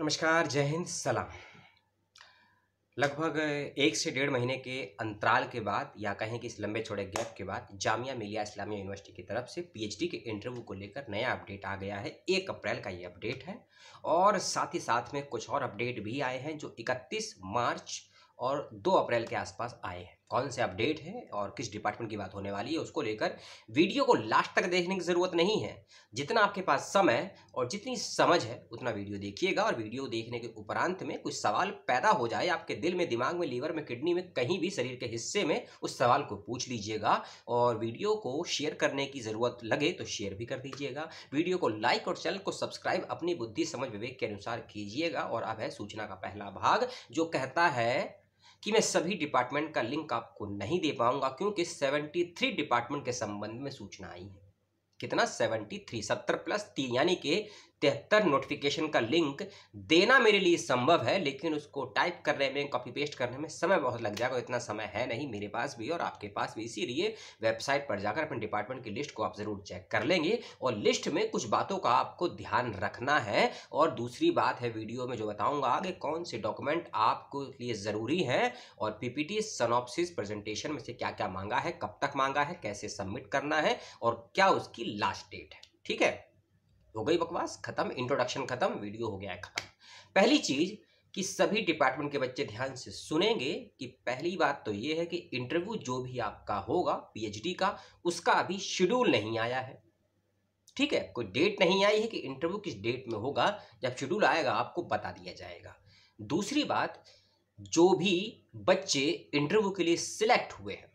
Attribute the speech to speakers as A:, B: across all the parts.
A: नमस्कार जय हिंद सलाम लगभग एक से डेढ़ महीने के अंतराल के बाद या कहें कि इस लंबे छोड़े गैप के बाद जामिया मिलिया इस्लामिया यूनिवर्सिटी की तरफ से पीएचडी के इंटरव्यू को लेकर नया अपडेट आ गया है एक अप्रैल का ये अपडेट है और साथ ही साथ में कुछ और अपडेट भी आए हैं जो इकतीस मार्च और दो अप्रैल के आसपास आए हैं कौन से अपडेट है और किस डिपार्टमेंट की बात होने वाली है उसको लेकर वीडियो को लास्ट तक देखने की ज़रूरत नहीं है जितना आपके पास समय और जितनी समझ है उतना वीडियो देखिएगा और वीडियो देखने के उपरांत में कुछ सवाल पैदा हो जाए आपके दिल में दिमाग में लीवर में किडनी में कहीं भी शरीर के हिस्से में उस सवाल को पूछ लीजिएगा और वीडियो को शेयर करने की ज़रूरत लगे तो शेयर भी कर दीजिएगा वीडियो को लाइक और चैनल को सब्सक्राइब अपनी बुद्धि समझ विवेक के अनुसार कीजिएगा और अब है सूचना का पहला भाग जो कहता है कि मैं सभी डिपार्टमेंट का लिंक आपको नहीं दे पाऊंगा क्योंकि 73 डिपार्टमेंट के संबंध में सूचना आई है कितना सेवेंटी थ्री सत्तर प्लस तीन यानी कि तिहत्तर नोटिफिकेशन का लिंक देना मेरे लिए संभव है लेकिन उसको टाइप करने में कॉपी पेस्ट करने में समय बहुत लग जाएगा इतना समय है नहीं मेरे पास भी और आपके पास भी इसीलिए वेबसाइट पर जाकर अपने डिपार्टमेंट की लिस्ट को आप ज़रूर चेक कर लेंगे और लिस्ट में कुछ बातों का आपको ध्यान रखना है और दूसरी बात है वीडियो में जो बताऊँगा आगे कौन से डॉक्यूमेंट आपको लिए ज़रूरी हैं और पीपीटी सनॉप्सिस प्रेजेंटेशन में से क्या क्या मांगा है कब तक मांगा है कैसे सबमिट करना है और क्या उसकी लास्ट डेट है ठीक है हो गई बकवास खत्म इंट्रोडक्शन खत्म वीडियो हो गया है खत्म पहली चीज कि सभी डिपार्टमेंट के बच्चे ध्यान से सुनेंगे कि पहली बात तो ये है कि इंटरव्यू जो भी आपका होगा पीएचडी का उसका अभी शेड्यूल नहीं आया है ठीक है कोई डेट नहीं आई है कि इंटरव्यू किस डेट में होगा जब शेड्यूल आएगा आपको बता दिया जाएगा दूसरी बात जो भी बच्चे इंटरव्यू के लिए सिलेक्ट हुए हैं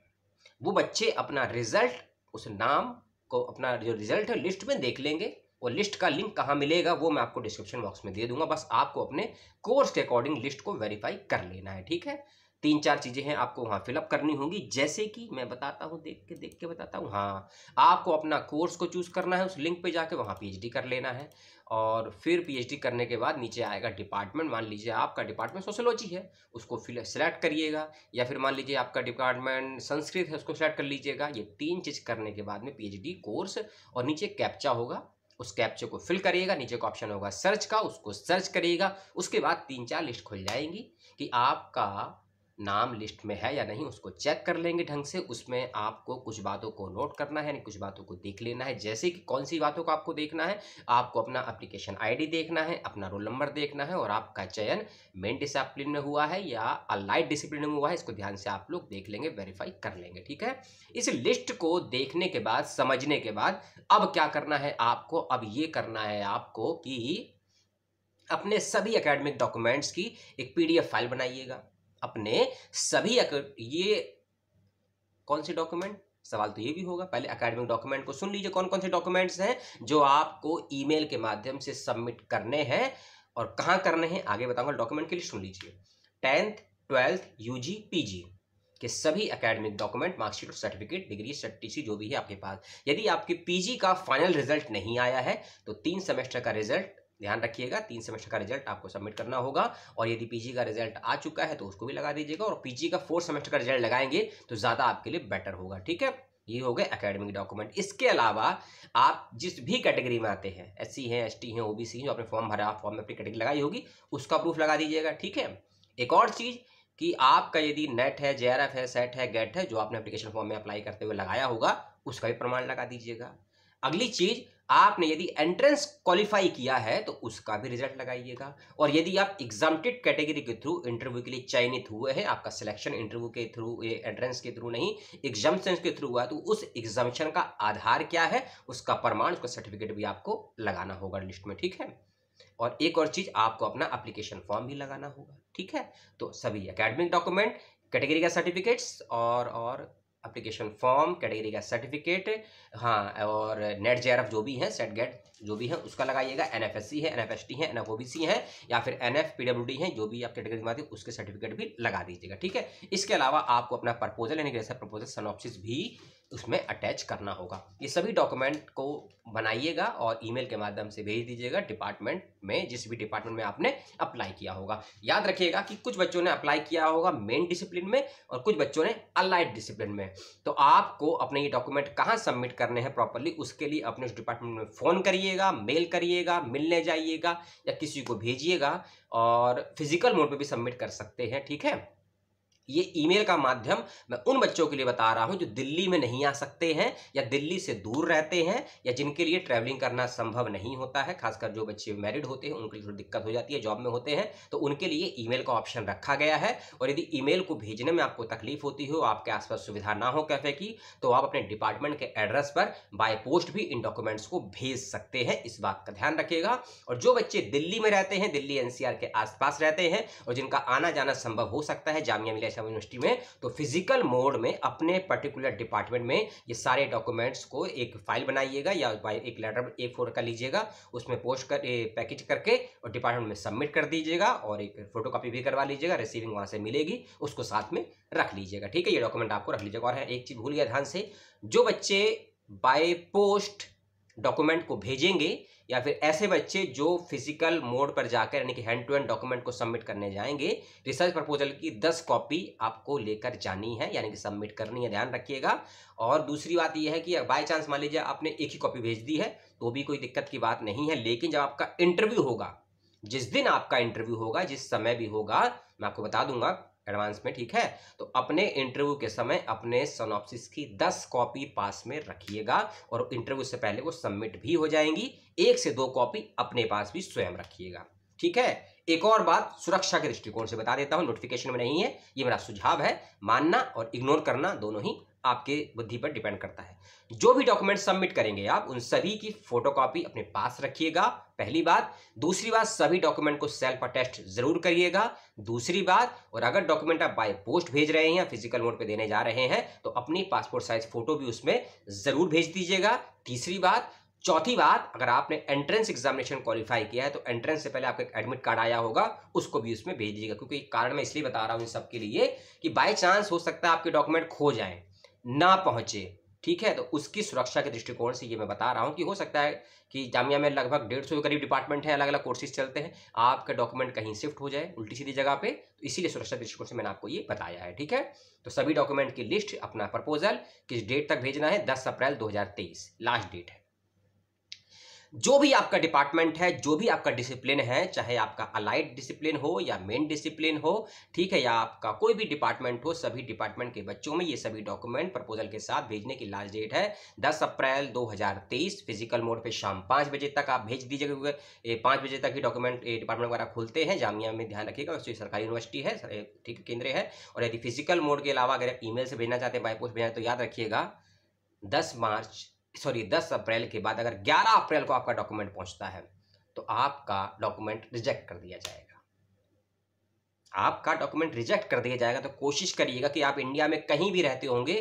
A: वो बच्चे अपना रिजल्ट उस नाम को अपना जो रिजल्ट है लिस्ट में देख लेंगे और लिस्ट का लिंक कहाँ मिलेगा वो मैं आपको डिस्क्रिप्शन बॉक्स में दे दूंगा बस आपको अपने कोर्स के अकॉर्डिंग लिस्ट को वेरीफाई कर लेना है ठीक है तीन चार चीज़ें हैं आपको वहाँ फिलअप करनी होंगी जैसे कि मैं बताता हूँ देख के देख के बताता हूँ हाँ आपको अपना कोर्स को चूज़ करना है उस लिंक पे जाके वहाँ पीएचडी कर लेना है और फिर पीएचडी करने के बाद नीचे आएगा डिपार्टमेंट मान लीजिए आपका डिपार्टमेंट सोशोलॉजी है उसको फिल सेलेक्ट करिएगा या फिर मान लीजिए आपका डिपार्टमेंट संस्कृत है उसको सेलेक्ट कर लीजिएगा ये तीन चीज़ करने के बाद में पीएचडी कोर्स और नीचे कैप्चा होगा उस कैप्चे को फिल करिएगा नीचे का ऑप्शन होगा सर्च का उसको सर्च करिएगा उसके बाद तीन चार लिस्ट खुल जाएंगी कि आपका नाम लिस्ट में है या नहीं उसको चेक कर लेंगे ढंग से उसमें आपको कुछ बातों को नोट करना है यानी कुछ बातों को देख लेना है जैसे कि कौन सी बातों को आपको देखना है आपको अपना एप्लीकेशन आईडी देखना है अपना रोल नंबर देखना है और आपका चयन मेन डिसिप्लिन में हुआ है या अलाइट डिसिप्लिन में हुआ है इसको ध्यान से आप लोग देख लेंगे वेरीफाई कर लेंगे ठीक है इस लिस्ट को देखने के बाद समझने के बाद अब क्या करना है आपको अब ये करना है आपको कि अपने सभी एकेडमिक डॉक्यूमेंट्स की एक पीडीएफ फाइल बनाइएगा अपने सभी ये कौन से डॉक्यूमेंट सवाल तो ये भी होगा पहले अकेडमिक डॉक्यूमेंट को सुन लीजिए कौन कौन से डॉक्यूमेंट्स हैं जो आपको ईमेल के माध्यम से सबमिट करने हैं और कहाँ करने हैं आगे बताऊंगा डॉक्यूमेंट के लिए सुन लीजिए टेंथ ट्वेल्थ यूजी जी के सभी एकेडमिक डॉक्यूमेंट मार्कशीट और सर्टिफिकेट डिग्री टीसी जो भी है आपके पास यदि आपके पीजी का फाइनल रिजल्ट नहीं आया है तो तीन सेमेस्टर का रिजल्ट ध्यान रखिएगा तीन सेमेस्टर का रिजल्ट आपको सबमिट करना होगा और यदि पीजी का रिजल्ट आ चुका है तो उसको भी लगा दीजिएगा और पीजी का फोर्थ सेमेस्टर का रिजल्ट लगाएंगे तो ज़्यादा आपके लिए बेटर होगा ठीक है ये हो गए एकेडमिक डॉक्यूमेंट इसके अलावा आप जिस भी कैटेगरी में आते हैं एस सी हैं एस टी हैं ओ बी सी जो आपने फॉर्म भरा फॉर्म में अपनी कैटेगरी लगाई होगी उसका प्रूफ लगा दीजिएगा ठीक है एक और चीज़ कि आपका यदि नेट है जे है सेट e है गेट e है जो आपने एप्लीकेशन फॉर्म में अप्लाई करते हुए लगाया होगा उसका भी प्रमाण लगा दीजिएगा अगली चीज आपने यदि एंट्रेंस क्वालिफाई किया है तो उसका भी रिजल्ट लगाइएगा और यदि आप एग्जामटेड कैटेगरी के थ्रू इंटरव्यू के लिए चयनित हुए हैं आपका सिलेक्शन इंटरव्यू के थ्रू एंट्रेंस के थ्रू नहीं एग्जामेशन के थ्रू हुआ तो उस एग्जामेशन का आधार क्या है उसका प्रमाण उसका सर्टिफिकेट भी आपको लगाना होगा लिस्ट में ठीक है और एक और चीज आपको अपना अप्लीकेशन फॉर्म भी लगाना होगा ठीक है तो सभी अकेडमिक डॉक्यूमेंट कैटेगरी का सर्टिफिकेट्स और और अप्लीकेशन फॉर्म कैटेगरी का सर्टिफिकेट हाँ और नेट जे जो भी है सेट गेट जो भी है उसका लगाइएगा एन एफ एस सी है एन एफ एस टी है N F O B C है या फिर N F P W D है जो भी आप कैटेगरी में उसके सर्टिफिकेट भी लगा दीजिएगा ठीक है इसके अलावा आपको अपना प्रपोजल यानी कि जैसा प्रपोजल सनोपसिस भी उसमें अटैच करना होगा ये सभी डॉक्यूमेंट को बनाइएगा और ईमेल के माध्यम से भेज दीजिएगा डिपार्टमेंट में जिस भी डिपार्टमेंट में आपने अप्लाई किया होगा याद रखिएगा कि कुछ बच्चों ने अप्लाई किया होगा मेन डिसिप्लिन में और कुछ बच्चों ने अलाइड डिसिप्लिन में तो आपको अपने ये डॉक्यूमेंट कहाँ सबमिट करने हैं प्रॉपरली उसके लिए अपने उस डिपार्टमेंट में फ़ोन करिएगा मेल करिएगा मिलने जाइएगा या किसी को भेजिएगा और फिजिकल मोड पर भी सबमिट कर सकते हैं ठीक है ये ईमेल का माध्यम मैं उन बच्चों के लिए बता रहा हूं जो दिल्ली में नहीं आ सकते हैं या दिल्ली से दूर रहते हैं या जिनके लिए ट्रैवलिंग करना संभव नहीं होता है खासकर जो बच्चे मैरिड होते हैं उनके लिए थोड़ी दिक्कत हो जाती है जॉब में होते हैं तो उनके लिए ईमेल का ऑप्शन रखा गया है और यदि ई को भेजने में आपको तकलीफ होती हो आपके आसपास सुविधा ना हो कैफे की तो आप अपने डिपार्टमेंट के एड्रेस पर बाय पोस्ट भी इन डॉक्यूमेंट्स को भेज सकते हैं इस बात का ध्यान रखिएगा और जो बच्चे दिल्ली में रहते हैं दिल्ली एनसीआर के आसपास रहते हैं और जिनका आना जाना संभव हो सकता है जामिया मिलिया सब यूनिवर्सिटी में तो फिजिकल मोड में अपने पर्टिकुलर डिपार्टमेंट में ये सारे डॉक्यूमेंट्स को एक फाइल बनाइएगा या एक लेटर ए फोर का लीजिएगा उसमें पोस्ट कर पैकेज करके और डिपार्टमेंट में सबमिट कर दीजिएगा और एक फोटो भी करवा लीजिएगा रिसीविंग वहाँ से मिलेगी उसको साथ में रख लीजिएगा ठीक है ये डॉक्यूमेंट आपको रख लीजिएगा और है एक चीज़ भूलिएगा ध्यान से जो बच्चे बाय पोस्ट डॉक्यूमेंट को भेजेंगे या फिर ऐसे बच्चे जो फिजिकल मोड पर जाकर यानी कि हैंड टू हैंड डॉक्यूमेंट को सबमिट करने जाएंगे रिसर्च प्रपोजल की दस कॉपी आपको लेकर जानी है यानी कि सबमिट करनी है ध्यान रखिएगा और दूसरी बात यह है कि बाय चांस मान लीजिए आपने एक ही कॉपी भेज दी है तो भी कोई दिक्कत की बात नहीं है लेकिन जब आपका इंटरव्यू होगा जिस दिन आपका इंटरव्यू होगा जिस समय भी होगा मैं आपको बता दूंगा एडवांस में ठीक है तो अपने इंटरव्यू के समय अपने सोनॉप्सिस की दस कॉपी पास में रखिएगा और इंटरव्यू से पहले वो सबमिट भी हो जाएंगी एक से दो कॉपी अपने पास भी स्वयं रखिएगा ठीक है एक और बात सुरक्षा के दृष्टिकोण से बता देता हूं नोटिफिकेशन में नहीं है ये मेरा सुझाव है मानना और इग्नोर करना दोनों ही आपके बुद्धि पर डिपेंड करता है जो भी डॉक्यूमेंट सबमिट करेंगे आप उन सभी की फोटोकॉपी अपने पास रखिएगा पहली बात दूसरी बात सभी डॉक्यूमेंट को सेल्फ अटेस्ट जरूर करिएगा दूसरी बात और अगर डॉक्यूमेंट आप बाय पोस्ट भेज रहे हैं या फिजिकल मोड पे देने जा रहे हैं तो अपनी पासपोर्ट साइज फोटो भी उसमें जरूर भेज दीजिएगा तीसरी बात चौथी बात अगर आपने एंट्रेंस एग्जामिनेशन क्वालिफाई किया है तो एंट्रेंस से पहले आपका एडमिट कार्ड आया होगा उसको भी उसमें भेज दीजिएगा क्योंकि कारण मैं इसलिए बता रहा हूँ इन सबके लिए कि बाय चांस हो सकता है आपके डॉक्यूमेंट खो जाएं ना पहुंचे ठीक है तो उसकी सुरक्षा के दृष्टिकोण से ये मैं बता रहा हूँ कि हो सकता है कि जामिया में लगभग डेढ़ सौ के करीब डिपार्टमेंट हैं अलग अलग कोर्सेज चलते हैं आपका डॉक्यूमेंट कहीं शिफ्ट हो जाए उल्टी सीधी जगह पे तो इसीलिए सुरक्षा दृष्टिकोण से मैंने आपको ये बताया है ठीक है तो सभी डॉक्यूमेंट की लिस्ट अपना प्रपोजल किस डेट तक भेजना है दस अप्रैल दो लास्ट डेट है जो भी आपका डिपार्टमेंट है जो भी आपका डिसिप्लिन है चाहे आपका अलाइड डिसिप्लिन हो या मेन डिसिप्लिन हो ठीक है या आपका कोई भी डिपार्टमेंट हो सभी डिपार्टमेंट के बच्चों में ये सभी डॉक्यूमेंट प्रपोजल के साथ भेजने की लास्ट डेट है दस अप्रैल 2023 फिजिकल मोड पे शाम पाँच बजे तक आप भेज दीजिएगा पाँच बजे तक ही डॉक्यूमेंट डिपार्टमेंट वगैरह खुलते हैं जामिया में ध्यान रखिएगा उसकी सरकारी यूनिवर्सिटी है ठीक केंद्र है और यदि फिजिकल मोड के अलावा अगर आप से भेजना चाहते हैं बाईपोस्ट भेजना तो याद रखिएगा दस मार्च सॉरी 10 अप्रैल के बाद अगर 11 अप्रैल को आपका डॉक्यूमेंट पहुंचता है तो आपका डॉक्यूमेंट रिजेक्ट कर दिया जाएगा आपका डॉक्यूमेंट रिजेक्ट कर दिया जाएगा तो कोशिश करिएगा कि आप इंडिया में कहीं भी रहते होंगे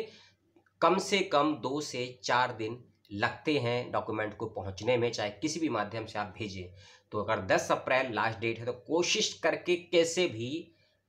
A: कम से कम दो से चार दिन लगते हैं डॉक्यूमेंट को पहुंचने में चाहे किसी भी माध्यम से आप भेजें तो अगर 10 अप्रैल लास्ट डेट है तो कोशिश करके कैसे भी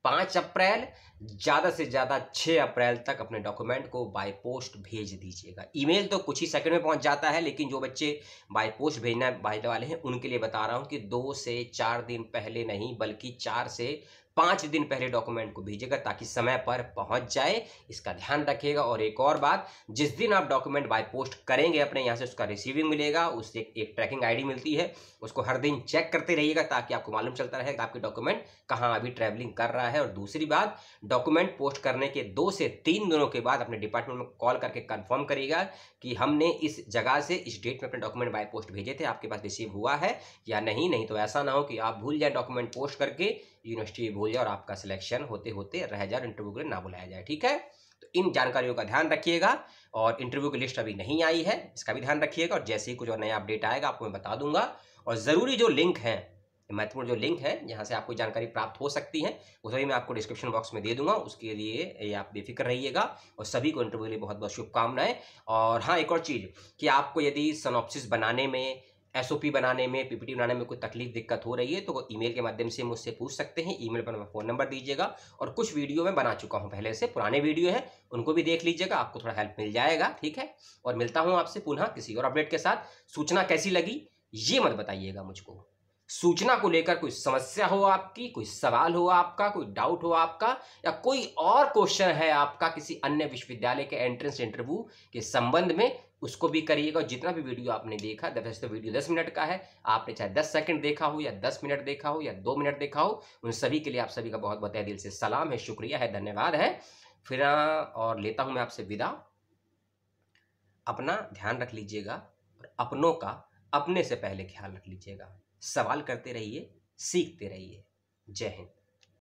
A: पाँच अप्रैल ज़्यादा से ज़्यादा छः अप्रैल तक अपने डॉक्यूमेंट को बाय पोस्ट भेज दीजिएगा ईमेल तो कुछ ही सेकंड में पहुंच जाता है लेकिन जो बच्चे बाय पोस्ट भेजना भेजने वाले हैं उनके लिए बता रहा हूं कि दो से चार दिन पहले नहीं बल्कि चार से पाँच दिन पहले डॉक्यूमेंट को भेजेगा ताकि समय पर पहुंच जाए इसका ध्यान रखिएगा और एक और बात जिस दिन आप डॉक्यूमेंट बाय पोस्ट करेंगे अपने यहाँ से उसका रिसीविंग मिलेगा उससे एक ट्रैकिंग आईडी मिलती है उसको हर दिन चेक करते रहिएगा ताकि आपको मालूम चलता रहे आपके डॉक्यूमेंट कहाँ अभी ट्रैवलिंग कर रहा है और दूसरी बात डॉक्यूमेंट पोस्ट करने के दो से तीन दिनों के बाद अपने डिपार्टमेंट में कॉल करके कन्फर्म करिएगा कि हमने इस जगह से इस डेट में अपने डॉक्यूमेंट बाय पोस्ट भेजे थे आपके पास रिसीव हुआ है या नहीं नहीं तो ऐसा ना हो कि आप भूल जाए डॉक्यूमेंट पोस्ट करके यूनिवर्सिटी भूल हो जाए और आपका सिलेक्शन होते होते रह जाए इंटरव्यू के लिए ना बुलाया जाए ठीक है तो इन जानकारियों का ध्यान रखिएगा और इंटरव्यू की लिस्ट अभी नहीं आई है इसका भी ध्यान रखिएगा और जैसे ही कुछ और नया अपडेट आएगा आपको मैं बता दूंगा और ज़रूरी जो लिंक है महत्वपूर्ण जो लिंक है जहाँ से आपको जानकारी प्राप्त हो सकती है वो सभी मैं आपको डिस्क्रिप्शन बॉक्स में दे दूंगा उसके लिए आप बेफिक्र रहिएगा और सभी को इंटरव्यू के लिए बहुत बहुत शुभकामनाएं और हाँ एक और चीज़ कि आपको यदि सनोप्सिस बनाने में एसओपी बनाने में पीपीटी बनाने में कोई तकलीफ दिक्कत हो रही है तो ईमेल के माध्यम से मुझसे पूछ सकते हैं ईमेल पर मैं फ़ोन नंबर दीजिएगा और कुछ वीडियो मैं बना चुका हूँ पहले से पुराने वीडियो हैं उनको भी देख लीजिएगा आपको थोड़ा हेल्प मिल जाएगा ठीक है और मिलता हूँ आपसे पुनः किसी और अपडेट के साथ सूचना कैसी लगी ये मत बताइएगा मुझको सूचना को लेकर कोई समस्या हो आपकी कोई सवाल हो आपका कोई डाउट हो आपका या कोई और क्वेश्चन है आपका किसी अन्य विश्वविद्यालय के एंट्रेंस इंटरव्यू के संबंध में उसको भी करिएगा और जितना भी वीडियो आपने देखा दस तो वीडियो दस मिनट का है आपने चाहे दस सेकंड देखा हो या दस मिनट देखा हो या दो मिनट देखा हो उन सभी के लिए आप सभी का बहुत बहुत दिल से सलाम है शुक्रिया है धन्यवाद है फिर और लेता हूँ मैं आपसे विदा अपना ध्यान रख लीजिएगा और अपनों का अपने से पहले ख्याल रख लीजिएगा सवाल करते रहिए सीखते रहिए जय हिंद